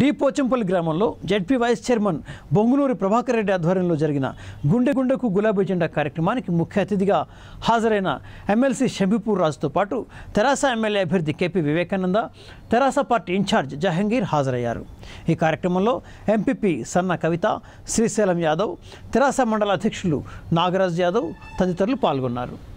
D Pochampally గ్రామంలో ZP vice chairman Bongunuri Prabhakar Reddy ఆధ్వర్యంలో జరిగిన గుండె గుండెకు గులాబీ జెండా కార్యక్రమానికి ముఖ్య అతిథిగా హాజరైన ఎమ్మెల్సీ షబీపూర్ రాజుతో పాటు తెరాస ఎమ్మెల్యే అభ్యర్థి కేపీ వివేకానంద తెరాస పార్టీ ఇన్ఛార్జ్ జహంగీర్ హాజరయ్యారు ఈ కార్యక్రమంలో ఎంపీపీ సన్న కవిత శ్రీశైలం యాదవ్ తెరాస మండల అధ్యక్షులు నాగరాజ్ యాదవ్ తదితరులు పాల్గొన్నారు